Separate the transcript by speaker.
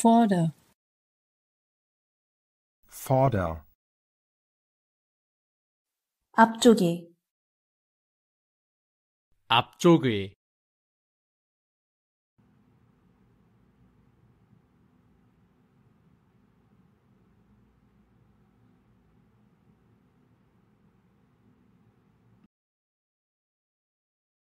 Speaker 1: Vorder.
Speaker 2: Vorder.
Speaker 1: 앞쪽에
Speaker 3: 앞쪽의